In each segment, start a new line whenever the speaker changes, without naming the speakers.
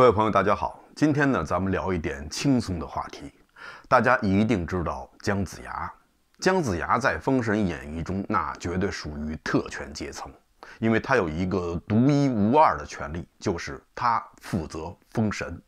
各位朋友，大家好。今天呢，咱们聊一点轻松的话题。大家一定知道姜子牙。姜子牙在《封神演义》中，那绝对属于特权阶层，因为他有一个独一无二的权利，就是他负责封神。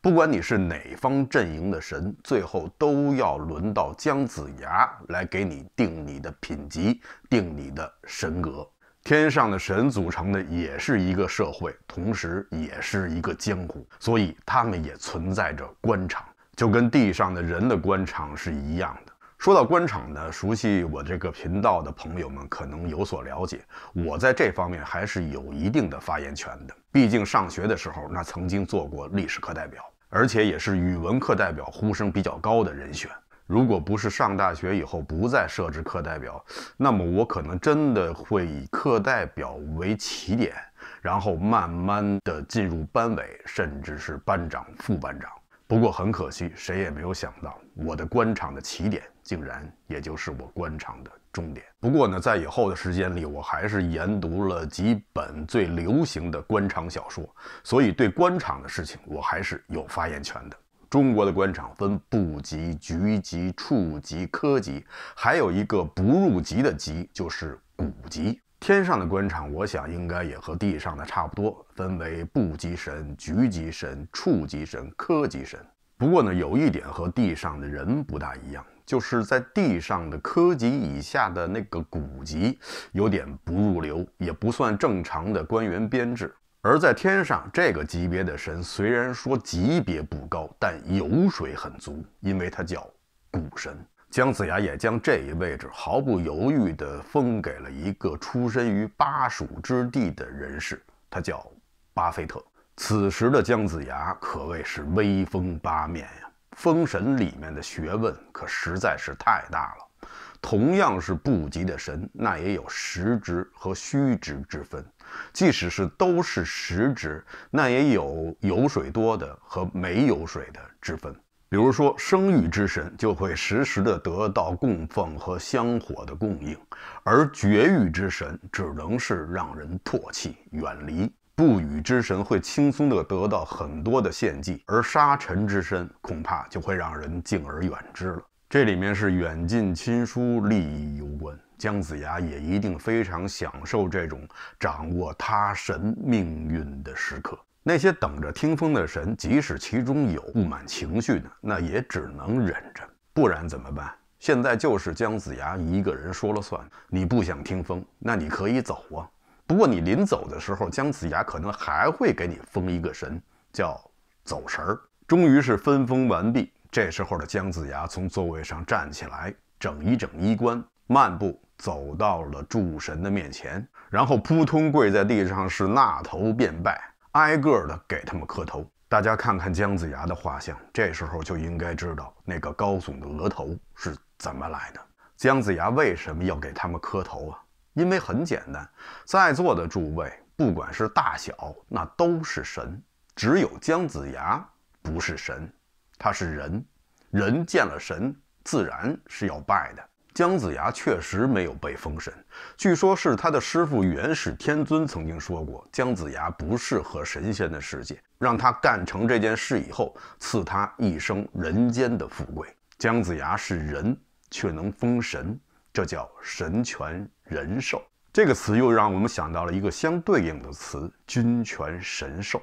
不管你是哪方阵营的神，最后都要轮到姜子牙来给你定你的品级，定你的神格。天上的神组成的也是一个社会，同时也是一个江湖，所以他们也存在着官场，就跟地上的人的官场是一样的。说到官场呢，熟悉我这个频道的朋友们可能有所了解，我在这方面还是有一定的发言权的。毕竟上学的时候，那曾经做过历史课代表，而且也是语文课代表呼声比较高的人选。如果不是上大学以后不再设置课代表，那么我可能真的会以课代表为起点，然后慢慢的进入班委，甚至是班长、副班长。不过很可惜，谁也没有想到我的官场的起点，竟然也就是我官场的终点。不过呢，在以后的时间里，我还是研读了几本最流行的官场小说，所以对官场的事情，我还是有发言权的。中国的官场分部级、局级、处级、科级，还有一个不入级的级，就是古级。天上的官场，我想应该也和地上的差不多，分为部级神、局级神、处级神、科级神。不过呢，有一点和地上的人不大一样，就是在地上的科级以下的那个古级，有点不入流，也不算正常的官员编制。而在天上这个级别的神，虽然说级别不高，但油水很足，因为他叫古神姜子牙，也将这一位置毫不犹豫地封给了一个出身于巴蜀之地的人士，他叫巴菲特。此时的姜子牙可谓是威风八面呀！封神里面的学问可实在是太大了。同样是部级的神，那也有实职和虚职之分。即使是都是实职，那也有油水多的和没油水的之分。比如说，生育之神就会时时的得到供奉和香火的供应，而绝育之神只能是让人唾弃、远离。不语之神会轻松的得到很多的献祭，而杀尘之身恐怕就会让人敬而远之了。这里面是远近亲疏、利益攸关。姜子牙也一定非常享受这种掌握他神命运的时刻。那些等着听风的神，即使其中有不满情绪呢，那也只能忍着，不然怎么办？现在就是姜子牙一个人说了算。你不想听风，那你可以走啊。不过你临走的时候，姜子牙可能还会给你封一个神，叫走神儿。终于是分封完毕。这时候的姜子牙从座位上站起来，整一整衣冠，漫步。走到了诸神的面前，然后扑通跪在地上，是纳头便拜，挨个的给他们磕头。大家看看姜子牙的画像，这时候就应该知道那个高耸的额头是怎么来的。姜子牙为什么要给他们磕头啊？因为很简单，在座的诸位，不管是大小，那都是神，只有姜子牙不是神，他是人，人见了神自然是要拜的。姜子牙确实没有被封神，据说是他的师傅元始天尊曾经说过，姜子牙不适合神仙的世界，让他干成这件事以后，赐他一生人间的富贵。姜子牙是人，却能封神，这叫神权人授。这个词又让我们想到了一个相对应的词：君权神授。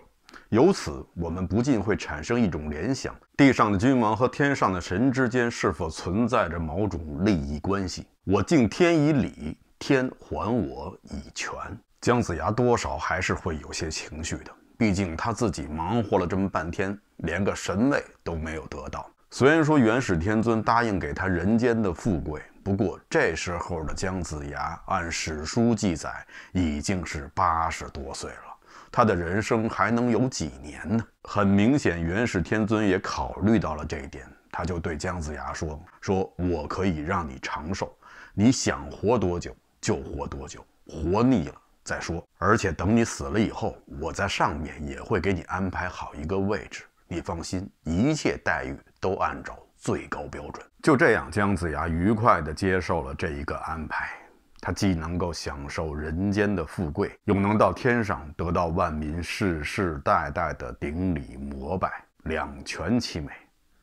由此，我们不禁会产生一种联想：地上的君王和天上的神之间是否存在着某种利益关系？我敬天以礼，天还我以权。姜子牙多少还是会有些情绪的，毕竟他自己忙活了这么半天，连个神位都没有得到。虽然说元始天尊答应给他人间的富贵，不过这时候的姜子牙，按史书记载，已经是八十多岁了。他的人生还能有几年呢？很明显，元始天尊也考虑到了这一点，他就对姜子牙说：“说我可以让你长寿，你想活多久就活多久，活腻了再说。而且等你死了以后，我在上面也会给你安排好一个位置，你放心，一切待遇都按照最高标准。”就这样，姜子牙愉快地接受了这一个安排。他既能够享受人间的富贵，又能到天上得到万民世世代代的顶礼膜拜，两全其美。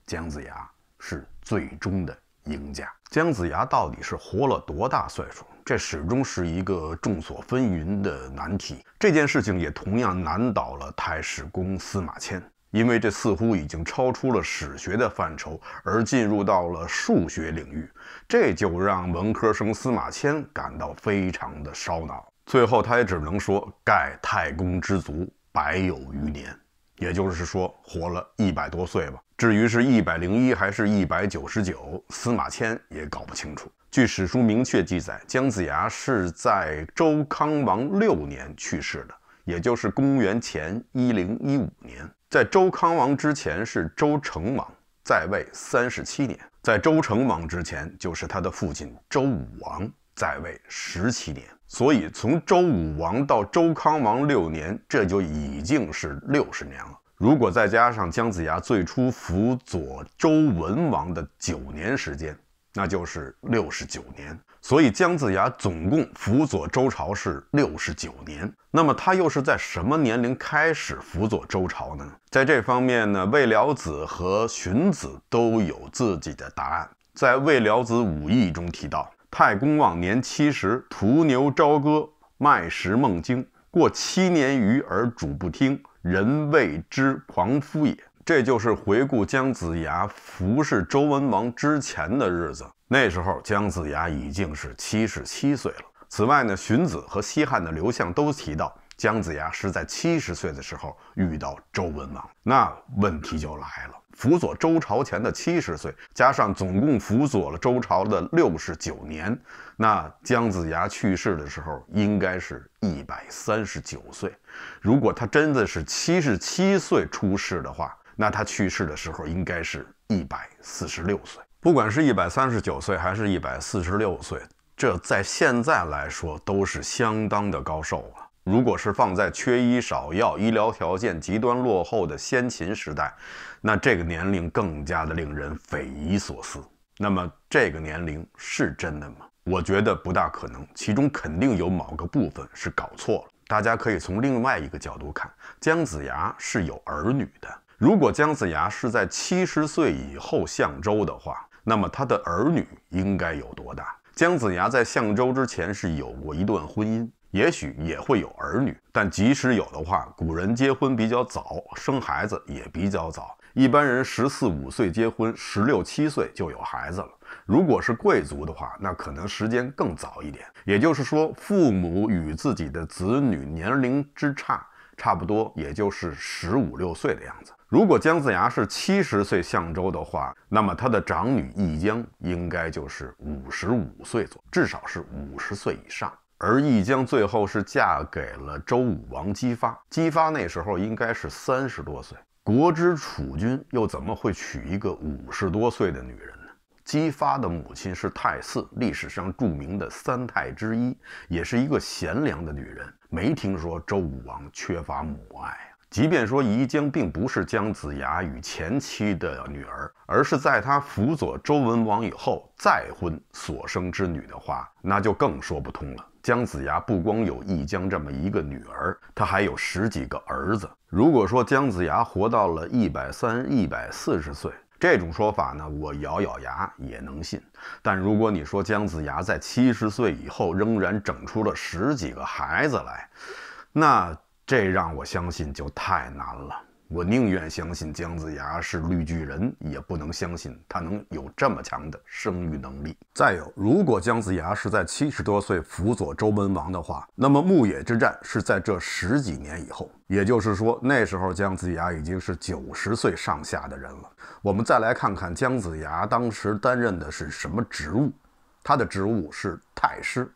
姜子牙是最终的赢家。姜子牙到底是活了多大岁数？这始终是一个众所纷纭的难题。这件事情也同样难倒了太史公司马迁。因为这似乎已经超出了史学的范畴，而进入到了数学领域，这就让文科生司马迁感到非常的烧脑。最后，他也只能说：“盖太公之卒百有余年，也就是说活了一百多岁吧。至于是一百零一还是一百九十九，司马迁也搞不清楚。据史书明确记载，姜子牙是在周康王六年去世的，也就是公元前一零一五年。”在周康王之前是周成王，在位三十七年；在周成王之前就是他的父亲周武王，在位十七年。所以从周武王到周康王六年，这就已经是六十年了。如果再加上姜子牙最初辅佐周文王的九年时间，那就是六十九年。所以姜子牙总共辅佐周朝是六十九年。那么他又是在什么年龄开始辅佐周朝呢？在这方面呢，魏了子和荀子都有自己的答案。在魏了子《五义》中提到，太公望年七十，屠牛朝歌，卖食孟津，过七年余而主不听，人谓之狂夫也。这就是回顾姜子牙服侍周文王之前的日子。那时候姜子牙已经是七十七岁了。此外呢，荀子和西汉的刘向都提到姜子牙是在七十岁的时候遇到周文王。那问题就来了：辅佐周朝前的七十岁，加上总共辅佐了周朝的六十九年，那姜子牙去世的时候应该是一百三十九岁。如果他真的是七十七岁出世的话，那他去世的时候应该是一百四十六岁，不管是一百三十九岁还是一百四十六岁，这在现在来说都是相当的高寿了。如果是放在缺医少药、医疗条件极端落后的先秦时代，那这个年龄更加的令人匪夷所思。那么这个年龄是真的吗？我觉得不大可能，其中肯定有某个部分是搞错了。大家可以从另外一个角度看，姜子牙是有儿女的。如果姜子牙是在七十岁以后相周的话，那么他的儿女应该有多大？姜子牙在相周之前是有过一段婚姻，也许也会有儿女。但即使有的话，古人结婚比较早，生孩子也比较早，一般人十四五岁结婚，十六七岁就有孩子了。如果是贵族的话，那可能时间更早一点。也就是说，父母与自己的子女年龄之差，差不多也就是十五六岁的样子。如果姜子牙是七十岁相州的话，那么他的长女易江应该就是五十五岁左，至少是五十岁以上。而易江最后是嫁给了周武王姬发，姬发那时候应该是三十多岁，国之储君又怎么会娶一个五十多岁的女人呢？姬发的母亲是太姒，历史上著名的三太之一，也是一个贤良的女人，没听说周武王缺乏母爱。即便说宜姜并不是姜子牙与前妻的女儿，而是在他辅佐周文王以后再婚所生之女的话，那就更说不通了。姜子牙不光有宜姜这么一个女儿，他还有十几个儿子。如果说姜子牙活到了一百三、一百四十岁，这种说法呢，我咬咬牙也能信。但如果你说姜子牙在七十岁以后仍然整出了十几个孩子来，那……这让我相信就太难了。我宁愿相信姜子牙是绿巨人，也不能相信他能有这么强的生育能力。再有，如果姜子牙是在七十多岁辅佐周文王的话，那么牧野之战是在这十几年以后，也就是说，那时候姜子牙已经是九十岁上下的人了。我们再来看看姜子牙当时担任的是什么职务，他的职务是太师。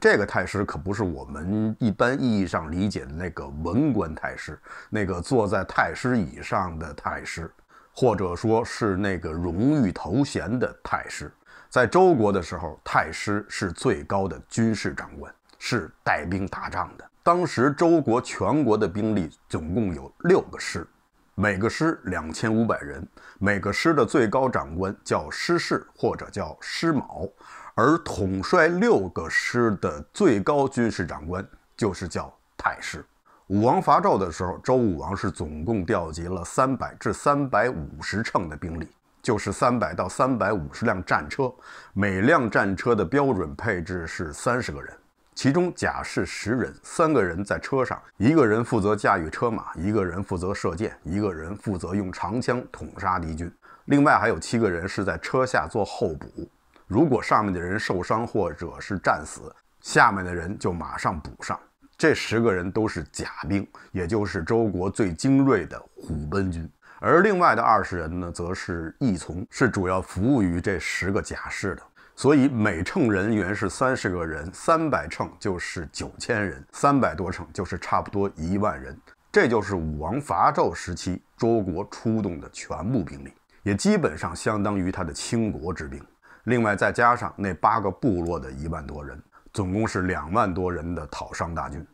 这个太师可不是我们一般意义上理解的那个文官太师，那个坐在太师椅上的太师，或者说是那个荣誉头衔的太师。在周国的时候，太师是最高的军事长官，是带兵打仗的。当时周国全国的兵力总共有六个师，每个师两千五百人，每个师的最高长官叫师士或者叫师卯。而统帅六个师的最高军事长官就是叫太师。武王伐纣的时候，周武王是总共调集了三百至三百五十乘的兵力，就是三百到三百五十辆战车。每辆战车的标准配置是三十个人，其中甲士十人，三个人在车上，一个人负责驾驭车马，一个人负责射箭，一个人负责用长枪捅杀敌军，另外还有七个人是在车下做候补。如果上面的人受伤或者是战死，下面的人就马上补上。这十个人都是甲兵，也就是周国最精锐的虎贲军，而另外的二十人呢，则是义从，是主要服务于这十个甲士的。所以每乘人员是三十个人，三百乘就是九千人，三百多乘就是差不多一万人。这就是武王伐纣时期周国出动的全部兵力，也基本上相当于他的倾国之兵。另外再加上那八个部落的一万多人，总共是两万多人的讨商大军。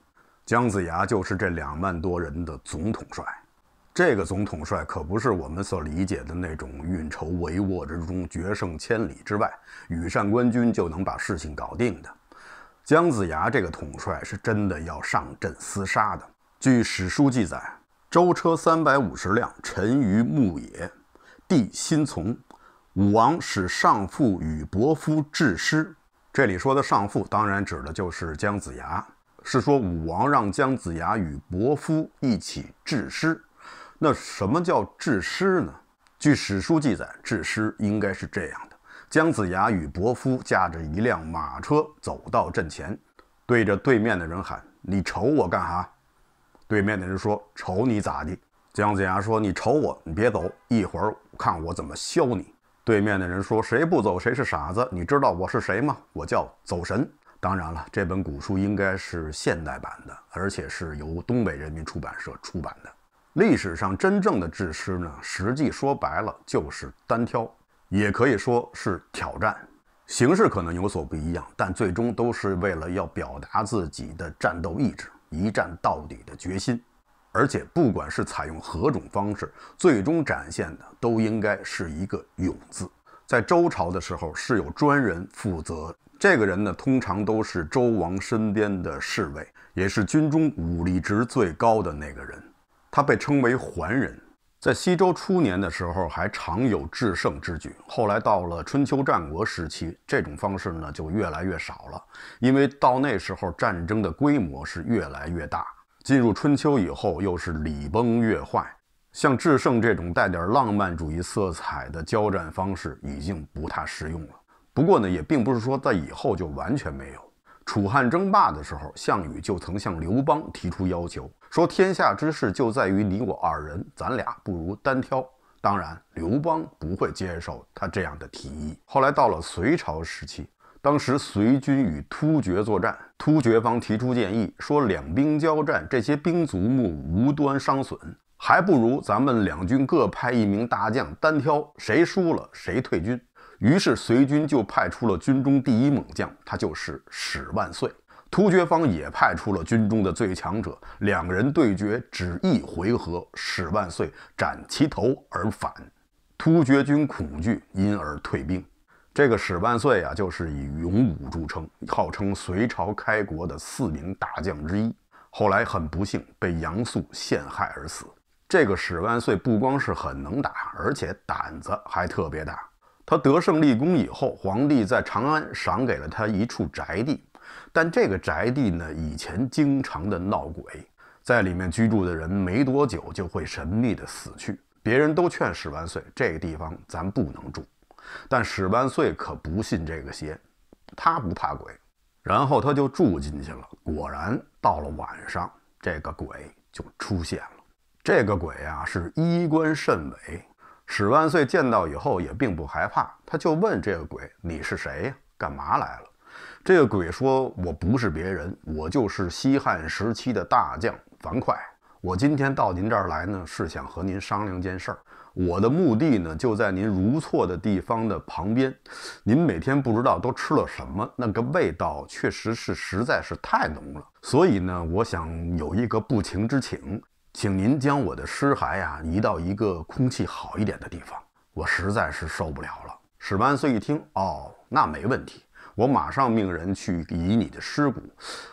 姜子牙就是这两万多人的总统帅。这个总统帅可不是我们所理解的那种运筹帷幄之中、决胜千里之外、羽扇纶巾就能把事情搞定的。姜子牙这个统帅是真的要上阵厮杀的。据史书记载，舟车三百五十辆，沉于牧野，帝辛从。武王使上父与伯夫致师。这里说的上父，当然指的就是姜子牙。是说武王让姜子牙与伯夫一起致师。那什么叫致师呢？据史书记载，致师应该是这样的：姜子牙与伯夫驾着一辆马车走到阵前，对着对面的人喊：“你瞅我干哈？”对面的人说：“瞅你咋地？”姜子牙说：“你瞅我，你别走，一会儿看我怎么削你。”对面的人说：“谁不走，谁是傻子。”你知道我是谁吗？我叫走神。当然了，这本古书应该是现代版的，而且是由东北人民出版社出版的。历史上真正的智诗呢，实际说白了就是单挑，也可以说是挑战。形式可能有所不一样，但最终都是为了要表达自己的战斗意志，一战到底的决心。而且，不管是采用何种方式，最终展现的都应该是一个勇字。在周朝的时候，是有专人负责，这个人呢，通常都是周王身边的侍卫，也是军中武力值最高的那个人，他被称为桓人。在西周初年的时候，还常有制胜之举。后来到了春秋战国时期，这种方式呢就越来越少了，因为到那时候战争的规模是越来越大。进入春秋以后，又是礼崩乐坏，像至胜这种带点浪漫主义色彩的交战方式已经不太实用了。不过呢，也并不是说在以后就完全没有。楚汉争霸的时候，项羽就曾向刘邦提出要求，说天下之事就在于你我二人，咱俩不如单挑。当然，刘邦不会接受他这样的提议。后来到了隋朝时期。当时隋军与突厥作战，突厥方提出建议，说两兵交战，这些兵卒目无端伤损，还不如咱们两军各派一名大将单挑，谁输了谁退军。于是隋军就派出了军中第一猛将，他就是史万岁。突厥方也派出了军中的最强者，两人对决只一回合，史万岁斩其头而返，突厥军恐惧，因而退兵。这个史万岁啊，就是以勇武著称，号称隋朝开国的四名大将之一。后来很不幸被杨素陷害而死。这个史万岁不光是很能打，而且胆子还特别大。他得胜立功以后，皇帝在长安赏给了他一处宅地，但这个宅地呢，以前经常的闹鬼，在里面居住的人没多久就会神秘的死去。别人都劝史万岁，这个地方咱不能住。但史万岁可不信这个邪，他不怕鬼，然后他就住进去了。果然，到了晚上，这个鬼就出现了。这个鬼啊，是衣冠甚伟，史万岁见到以后也并不害怕，他就问这个鬼：“你是谁呀？干嘛来了？”这个鬼说：“我不是别人，我就是西汉时期的大将樊哙。我今天到您这儿来呢，是想和您商量件事儿。”我的墓地呢，就在您如厕的地方的旁边。您每天不知道都吃了什么，那个味道确实是实在是太浓了。所以呢，我想有一个不情之请，请您将我的尸骸呀移到一个空气好一点的地方，我实在是受不了了。史万岁一听，哦，那没问题，我马上命人去移你的尸骨。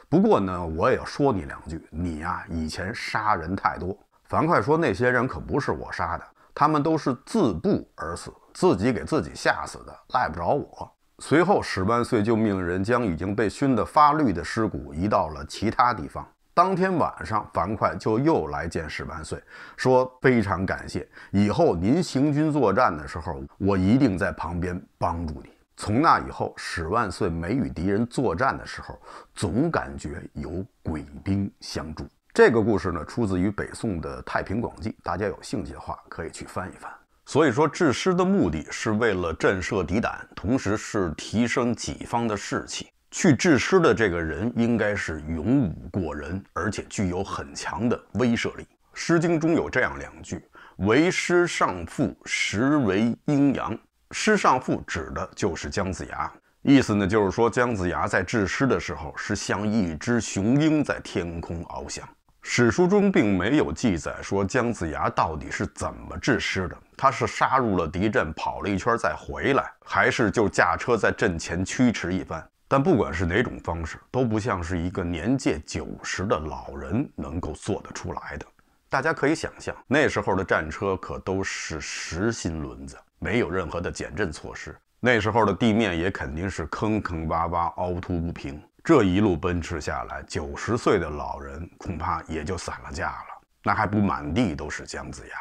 不过呢，我也要说你两句，你呀以前杀人太多。樊哙说：“那些人可不是我杀的。”他们都是自步而死，自己给自己吓死的，赖不着我。随后，史万岁就命人将已经被熏得发绿的尸骨移到了其他地方。当天晚上，樊哙就又来见史万岁，说：“非常感谢，以后您行军作战的时候，我一定在旁边帮助你。”从那以后，史万岁没与敌人作战的时候，总感觉有鬼兵相助。这个故事呢出自于北宋的《太平广记》，大家有兴趣的话可以去翻一翻。所以说，制诗的目的是为了震慑敌胆，同时是提升己方的士气。去制诗的这个人应该是勇武过人，而且具有很强的威慑力。《诗经》中有这样两句：“为师尚父，实为阴阳。”“师尚父”指的就是姜子牙，意思呢就是说姜子牙在制诗的时候是像一只雄鹰在天空翱翔。史书中并没有记载说姜子牙到底是怎么治师的。他是杀入了敌阵，跑了一圈再回来，还是就驾车在阵前驱驰一番？但不管是哪种方式，都不像是一个年届九十的老人能够做得出来的。大家可以想象，那时候的战车可都是实心轮子，没有任何的减震措施。那时候的地面也肯定是坑坑洼洼、凹凸不平。这一路奔驰下来，九十岁的老人恐怕也就散了架了，那还不满地都是姜子牙，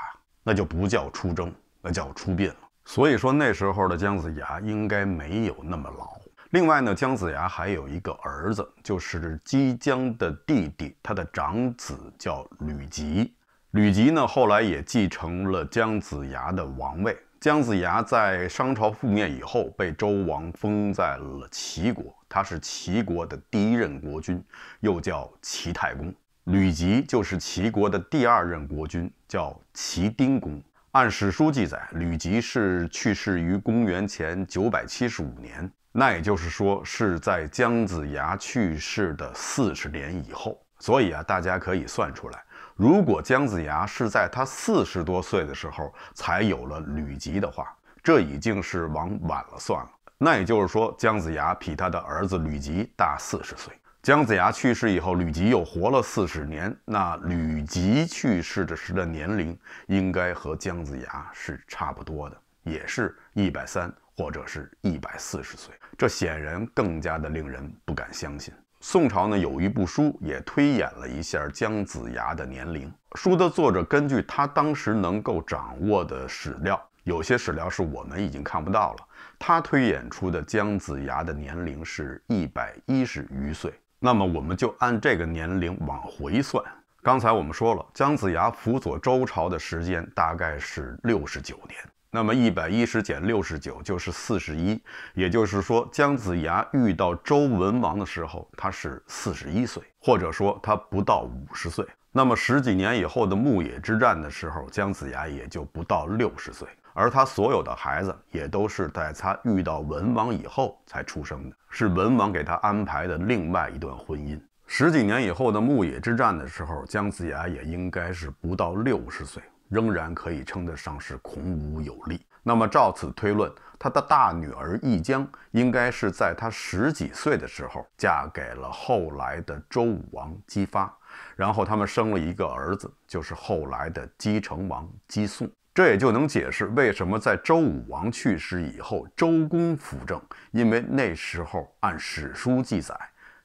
那就不叫出征，那叫出殡了。所以说那时候的姜子牙应该没有那么老。另外呢，姜子牙还有一个儿子，就是姬姜的弟弟，他的长子叫吕吉。吕吉呢，后来也继承了姜子牙的王位。姜子牙在商朝覆灭以后，被周王封在了齐国。他是齐国的第一任国君，又叫齐太公。吕吉就是齐国的第二任国君，叫齐丁公。按史书记载，吕吉是去世于公元前九百七十五年，那也就是说是在姜子牙去世的四十年以后。所以啊，大家可以算出来，如果姜子牙是在他四十多岁的时候才有了吕吉的话，这已经是往晚了算了。那也就是说，姜子牙比他的儿子吕吉大四十岁。姜子牙去世以后，吕吉又活了四十年。那吕吉去世的时的年龄应该和姜子牙是差不多的，也是一百三或者是一百四十岁。这显然更加的令人不敢相信。宋朝呢，有一部书也推演了一下姜子牙的年龄。书的作者根据他当时能够掌握的史料，有些史料是我们已经看不到了。他推演出的姜子牙的年龄是一百一十余岁，那么我们就按这个年龄往回算。刚才我们说了，姜子牙辅佐周朝的时间大概是六十九年，那么一百一十减六十九就是四十一，也就是说，姜子牙遇到周文王的时候，他是四十一岁，或者说他不到五十岁。那么十几年以后的牧野之战的时候，姜子牙也就不到六十岁。而他所有的孩子也都是在他遇到文王以后才出生的，是文王给他安排的另外一段婚姻。十几年以后的牧野之战的时候，姜子牙也应该是不到六十岁，仍然可以称得上是孔武有力。那么照此推论，他的大女儿易江应该是在他十几岁的时候嫁给了后来的周武王姬发，然后他们生了一个儿子，就是后来的姬成王姬诵。这也就能解释为什么在周武王去世以后，周公辅政。因为那时候按史书记载，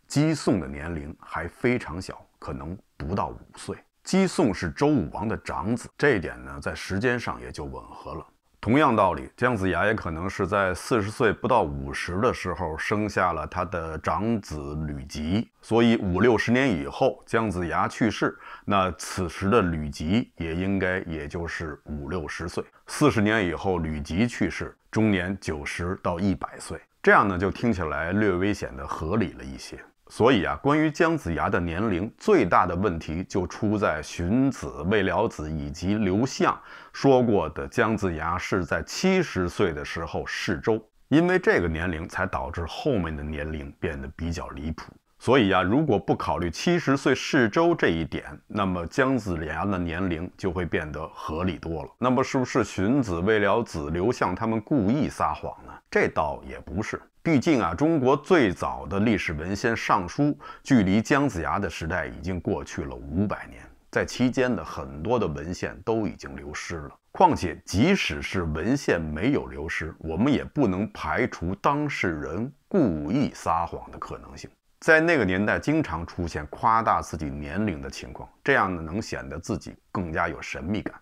姬诵的年龄还非常小，可能不到五岁。姬诵是周武王的长子，这一点呢，在时间上也就吻合了。同样道理，姜子牙也可能是在四十岁不到五十的时候生下了他的长子吕吉，所以五六十年以后姜子牙去世，那此时的吕吉也应该也就是五六十岁。四十年以后吕吉去世，终年九十到一百岁，这样呢就听起来略微显得合理了一些。所以啊，关于姜子牙的年龄，最大的问题就出在荀子、魏了子以及刘向说过的姜子牙是在七十岁的时候世周，因为这个年龄才导致后面的年龄变得比较离谱。所以啊，如果不考虑七十岁世周这一点，那么姜子牙的年龄就会变得合理多了。那么是不是荀子、魏了子、刘向他们故意撒谎呢？这倒也不是。毕竟啊，中国最早的历史文献《尚书》距离姜子牙的时代已经过去了五百年，在期间的很多的文献都已经流失了。况且，即使是文献没有流失，我们也不能排除当事人故意撒谎的可能性。在那个年代，经常出现夸大自己年龄的情况，这样呢，能显得自己更加有神秘感。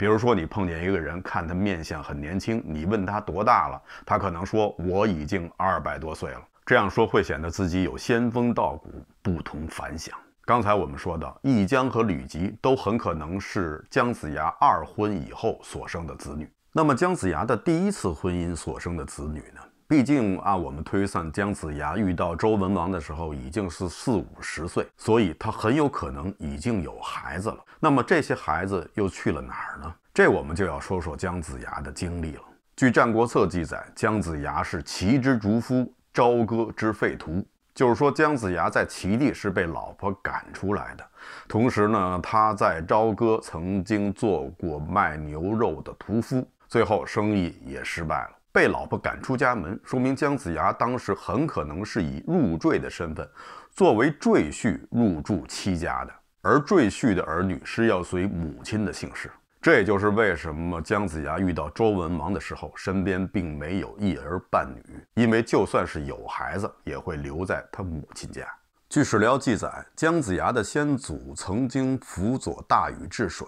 比如说，你碰见一个人，看他面相很年轻，你问他多大了，他可能说我已经二百多岁了。这样说会显得自己有仙风道骨，不同凡响。刚才我们说到，易江和吕吉都很可能是姜子牙二婚以后所生的子女。那么姜子牙的第一次婚姻所生的子女呢？毕竟，按我们推算，姜子牙遇到周文王的时候已经是四五十岁，所以他很有可能已经有孩子了。那么这些孩子又去了哪儿呢？这我们就要说说姜子牙的经历了。据《战国策》记载，姜子牙是齐之逐夫，朝歌之废徒。就是说姜子牙在齐地是被老婆赶出来的，同时呢，他在朝歌曾经做过卖牛肉的屠夫，最后生意也失败了。被老婆赶出家门，说明姜子牙当时很可能是以入赘的身份，作为赘婿入住妻家的。而赘婿的儿女是要随母亲的姓氏，这也就是为什么姜子牙遇到周文王的时候，身边并没有一儿半女，因为就算是有孩子，也会留在他母亲家。据史料记载，姜子牙的先祖曾经辅佐大禹治水，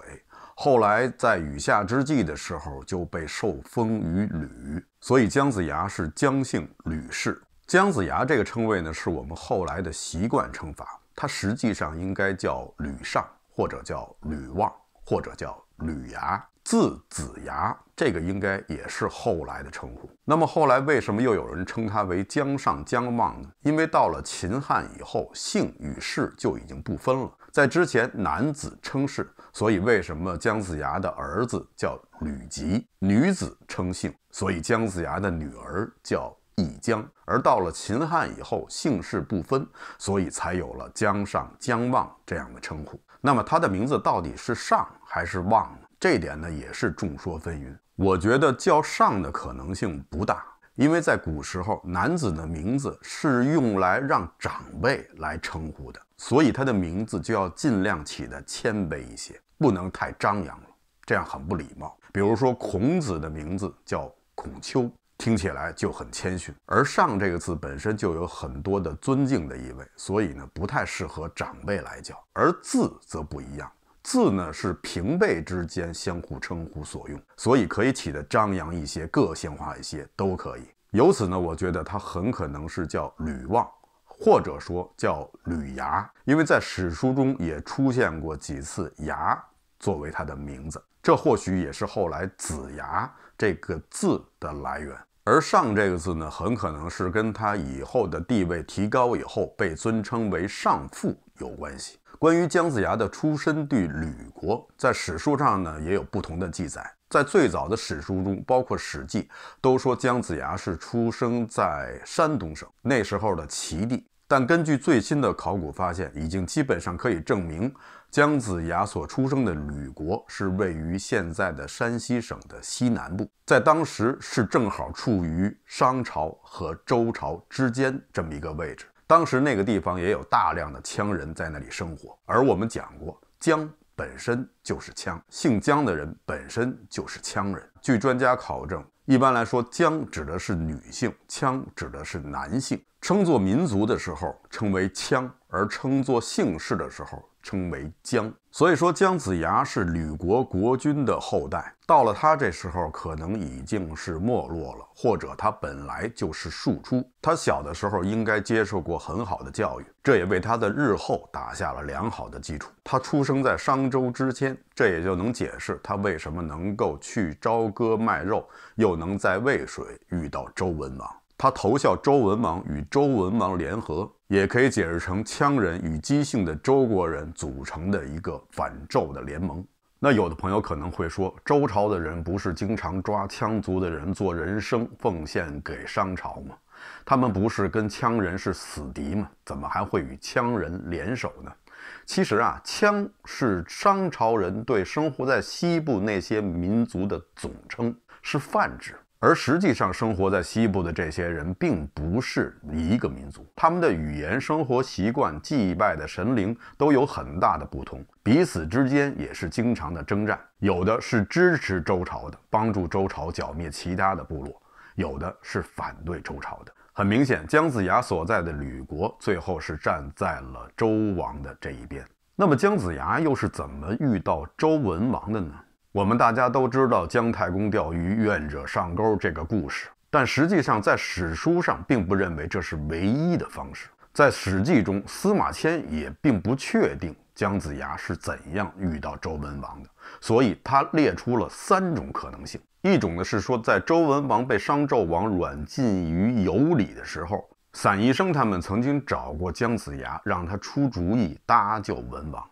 后来在禹夏之际的时候就被受封于吕。所以姜子牙是姜姓吕氏。姜子牙这个称谓呢，是我们后来的习惯称法，他实际上应该叫吕尚，或者叫吕望，或者叫吕牙。字子牙，这个应该也是后来的称呼。那么后来为什么又有人称他为姜尚、姜望呢？因为到了秦汉以后，姓与氏就已经不分了。在之前，男子称氏，所以为什么姜子牙的儿子叫吕吉，女子称姓，所以姜子牙的女儿叫易姜。而到了秦汉以后，姓氏不分，所以才有了姜尚、姜望这样的称呼。那么他的名字到底是尚还是望呢？这点呢也是众说纷纭。我觉得叫上的可能性不大，因为在古时候，男子的名字是用来让长辈来称呼的，所以他的名字就要尽量起的谦卑一些，不能太张扬了，这样很不礼貌。比如说，孔子的名字叫孔丘，听起来就很谦逊。而“上”这个字本身就有很多的尊敬的意味，所以呢不太适合长辈来叫。而“字”则不一样。字呢是平辈之间相互称呼所用，所以可以起得张扬一些、个性化一些都可以。由此呢，我觉得他很可能是叫吕望，或者说叫吕牙，因为在史书中也出现过几次“牙”作为他的名字，这或许也是后来“子牙”这个字的来源。而“上”这个字呢，很可能是跟他以后的地位提高以后，被尊称为上父。有关系。关于姜子牙的出身地吕国，在史书上呢也有不同的记载。在最早的史书中，包括《史记》，都说姜子牙是出生在山东省那时候的齐地。但根据最新的考古发现，已经基本上可以证明，姜子牙所出生的吕国是位于现在的山西省的西南部，在当时是正好处于商朝和周朝之间这么一个位置。当时那个地方也有大量的羌人在那里生活，而我们讲过，姜本身就是羌，姓姜的人本身就是羌人。据专家考证，一般来说，姜指的是女性，羌指的是男性。称作民族的时候称为羌，而称作姓氏的时候。称为姜，所以说姜子牙是吕国国君的后代。到了他这时候，可能已经是没落了，或者他本来就是庶出。他小的时候应该接受过很好的教育，这也为他的日后打下了良好的基础。他出生在商周之间，这也就能解释他为什么能够去朝歌卖肉，又能在渭水遇到周文王。他投效周文王，与周文王联合，也可以解释成羌人与姬姓的周国人组成的一个反纣的联盟。那有的朋友可能会说，周朝的人不是经常抓羌族的人做人生奉献给商朝吗？他们不是跟羌人是死敌吗？怎么还会与羌人联手呢？其实啊，羌是商朝人对生活在西部那些民族的总称，是泛指。而实际上，生活在西部的这些人并不是一个民族，他们的语言、生活习惯、祭拜的神灵都有很大的不同，彼此之间也是经常的征战。有的是支持周朝的，帮助周朝剿灭其他的部落；有的是反对周朝的。很明显，姜子牙所在的吕国最后是站在了周王的这一边。那么，姜子牙又是怎么遇到周文王的呢？我们大家都知道姜太公钓鱼愿者上钩这个故事，但实际上在史书上并不认为这是唯一的方式。在《史记》中，司马迁也并不确定姜子牙是怎样遇到周文王的，所以他列出了三种可能性。一种呢是说，在周文王被商纣王软禁于羑里的时候，散宜生他们曾经找过姜子牙，让他出主意搭救文王。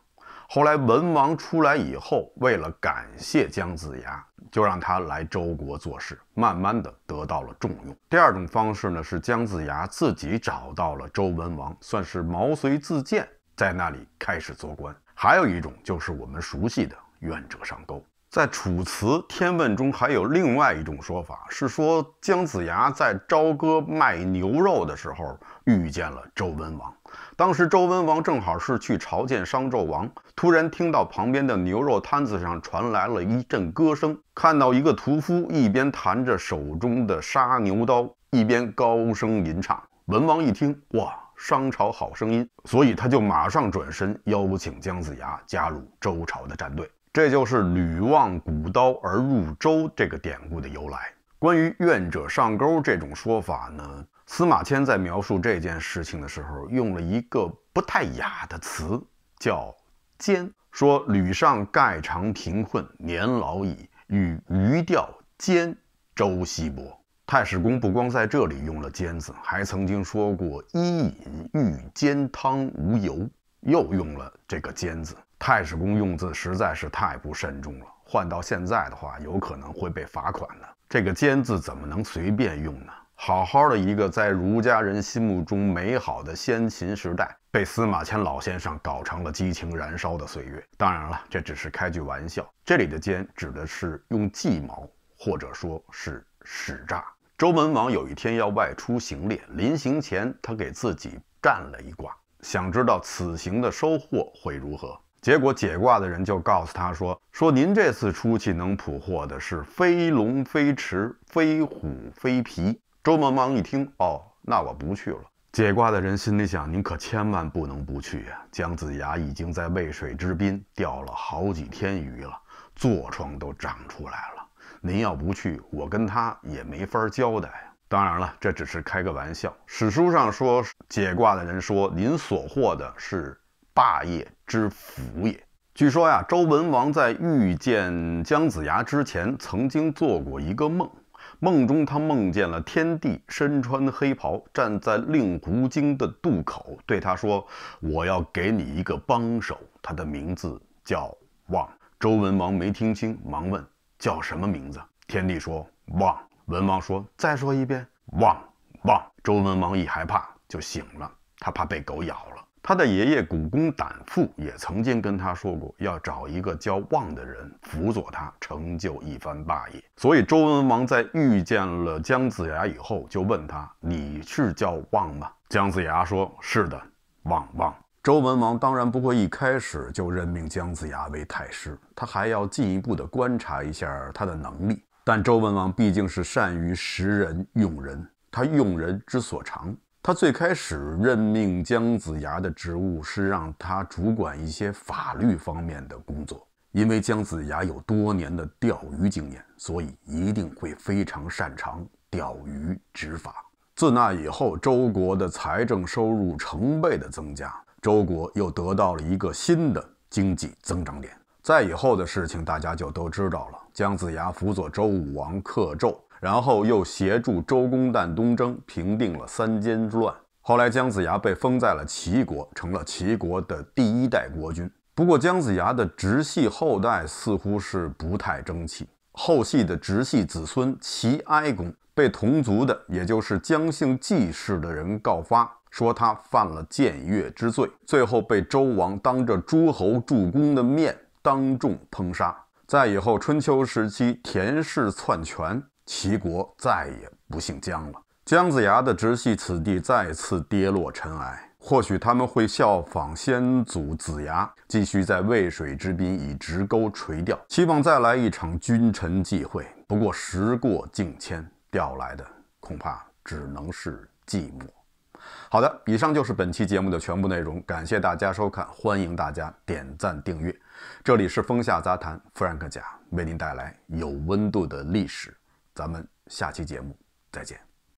后来文王出来以后，为了感谢姜子牙，就让他来周国做事，慢慢的得到了重用。第二种方式呢，是姜子牙自己找到了周文王，算是毛遂自荐，在那里开始做官。还有一种就是我们熟悉的愿者上钩。在《楚辞·天问》中，还有另外一种说法，是说姜子牙在朝歌卖牛肉的时候，遇见了周文王。当时周文王正好是去朝见商纣王，突然听到旁边的牛肉摊子上传来了一阵歌声，看到一个屠夫一边弹着手中的杀牛刀，一边高声吟唱。文王一听，哇，商朝好声音，所以他就马上转身邀请姜子牙加入周朝的战队。这就是吕望鼓刀而入周这个典故的由来。关于愿者上钩这种说法呢，司马迁在描述这件事情的时候用了一个不太雅的词，叫“煎”。说吕尚盖长贫困，年老矣，欲余钓煎周西伯。太史公不光在这里用了“煎”字，还曾经说过“伊尹欲煎汤无油”，又用了这个“煎”字。太史公用字实在是太不慎重了，换到现在的话，有可能会被罚款的。这个奸字怎么能随便用呢？好好的一个在儒家人心目中美好的先秦时代，被司马迁老先生搞成了激情燃烧的岁月。当然了，这只是开句玩笑。这里的奸指的是用计谋，或者说是使诈。周文王有一天要外出行猎，临行前他给自己占了一卦，想知道此行的收获会如何。结果解卦的人就告诉他说：“说您这次出去能捕获的是飞龙、飞驰、飞虎、飞皮。”周文王一听：“哦，那我不去了。”解卦的人心里想：“您可千万不能不去呀！姜子牙已经在渭水之滨钓了好几天鱼了，座疮都长出来了。您要不去，我跟他也没法交代呀。”当然了，这只是开个玩笑。史书上说，解卦的人说：“您所获的是。”霸业之福也。据说呀，周文王在遇见姜子牙之前，曾经做过一个梦。梦中，他梦见了天帝，身穿黑袍，站在令狐泾的渡口，对他说：“我要给你一个帮手，他的名字叫旺。”周文王没听清，忙问：“叫什么名字？”天帝说：“旺。”文王说：“再说一遍。”“旺旺。”周文王一害怕就醒了，他怕被狗咬了。他的爷爷谷公胆父也曾经跟他说过，要找一个叫旺的人辅佐他，成就一番霸业。所以周文王在遇见了姜子牙以后，就问他：“你是叫旺吗？”姜子牙说：“是的，旺旺。”周文王当然不会一开始就任命姜子牙为太师，他还要进一步的观察一下他的能力。但周文王毕竟是善于识人用人，他用人之所长。他最开始任命姜子牙的职务是让他主管一些法律方面的工作，因为姜子牙有多年的钓鱼经验，所以一定会非常擅长钓鱼执法。自那以后，周国的财政收入成倍的增加，周国又得到了一个新的经济增长点。在以后的事情，大家就都知道了。姜子牙辅佐周武王克纣。然后又协助周公旦东征，平定了三监之乱。后来姜子牙被封在了齐国，成了齐国的第一代国君。不过姜子牙的直系后代似乎是不太争气，后系的直系子孙齐哀公被同族的，也就是姜姓季氏的人告发，说他犯了僭越之罪，最后被周王当着诸侯诸公的面当众烹杀。在以后春秋时期，田氏篡权。齐国再也不姓姜了。姜子牙的直系此地再次跌落尘埃，或许他们会效仿先祖子牙，继续在渭水之滨以直钩垂钓，期望再来一场君臣际会。不过时过境迁，钓来的恐怕只能是寂寞。好的，以上就是本期节目的全部内容，感谢大家收看，欢迎大家点赞订阅。这里是风下杂谈，Frank 甲为您带来有温度的历史。咱们下期节目再见。